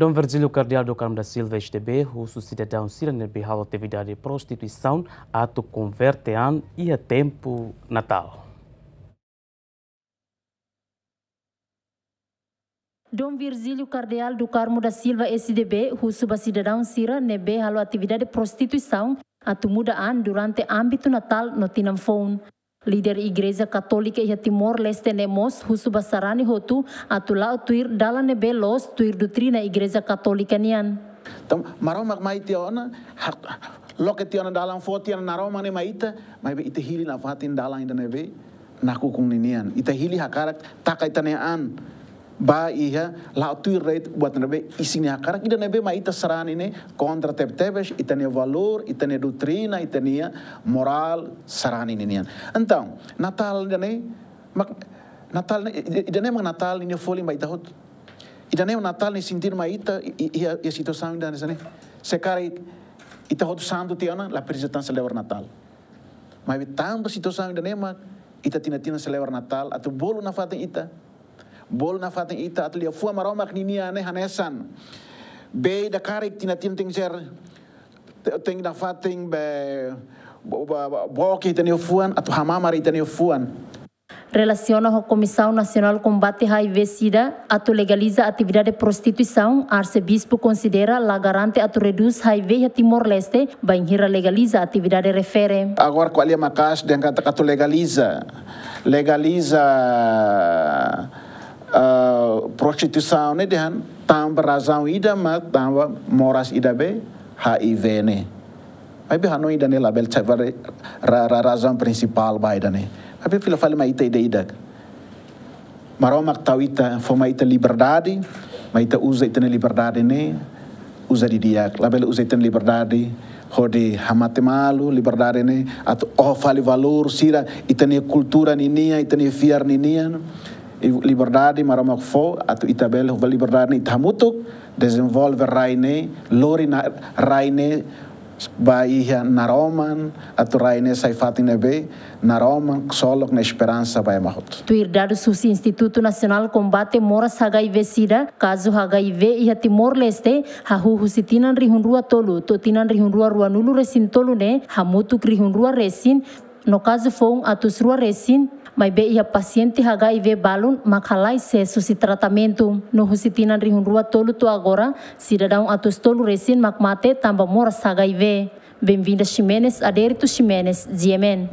Dom Virgílio Cardeal do Carmo da Silva STB, o cidadão ciranebihal atividade de prostituição, ato converte an e a tempo natal. Dom Virgílio Cardeal do Carmo da Silva SDB, o subcidadão Cira Nebe halo atividade de prostituição, ato muda ano durante âmbito natal no Tinamfone. Lider Igreja Católica de Timor-Leste Nemos, Husu Basarani Hotu, atula tuir dala nebelos tuir doutrina Igreja Católica nian. Então, marão magmai tiona, loke tiona dalam fotiana narau mane maita, mai be ite hili na fatin dalang ida nebe, nakukung ninian. Ite hili hakarak takai tanean, ba iha la tu reit buat nabe isini hakar kida nabe ma ita saran ini kontra tep tebes itane valor itane doktrina itane eh, moral saran ini nian então natal dane mak natal idane mak natal ini foli ma ita hot idane natal ni sintir ma ita situ ia situação dane sane sekara ita hot santo tiana la presentan celebrar natal mas tamba situação dane mak ita tina tina celebrar natal atau bolu nafatin ita bol na fatin ita atlia fua marau makninia ne hanesan be da karik tina tinting ser ting na fatin be boki tani fuan atu atau hamamari tani fuan Relaciona a Comissão Nacional Combate à HIV-Sida, ato legaliza a atividade de prostituição, arcebispo considera la garante ato reduz HIV a Timor-Leste, banheira legaliza a atividade refere. Agora, qual é a macas de ato legaliza? Legaliza prostitução ne dehan tamba razão ida ma tamba moras ida be HIV ne ai be hanu label chavar ra razão principal ba ida ne ai fila fala mai ita ida ida marau mak tau ita foma ita liberdade ma ita usa ita ne liberdade ne di diak label uza ita ne liberdade hode hamate malu liberdade ne at oh valor sira ita ne cultura ninia ita ne fiar ninia liberdade maramak fo atau itabel hova liberdade ni tamutuk desenvolve raine lori na raine baia naroman atau raine saifatin nebe naroman solok na esperança baia e Tuir tuirdar susi instituto nasional combate moras hiv sida caso hiv ia timor leste hahu husitinan rihunrua tolu totinan rihunrua ruanulu resintolu ne hamutuk rihunrua resin No caso foi um rua resin mas bem e a paciente HIV balun makalai sesso se tratamento. No husitina rihun rua tolo to agora, cidadão atus tolo resin makmate tamba mora HIV. Bem-vinda Ximenes, Aderito Ximenes, Ziemen.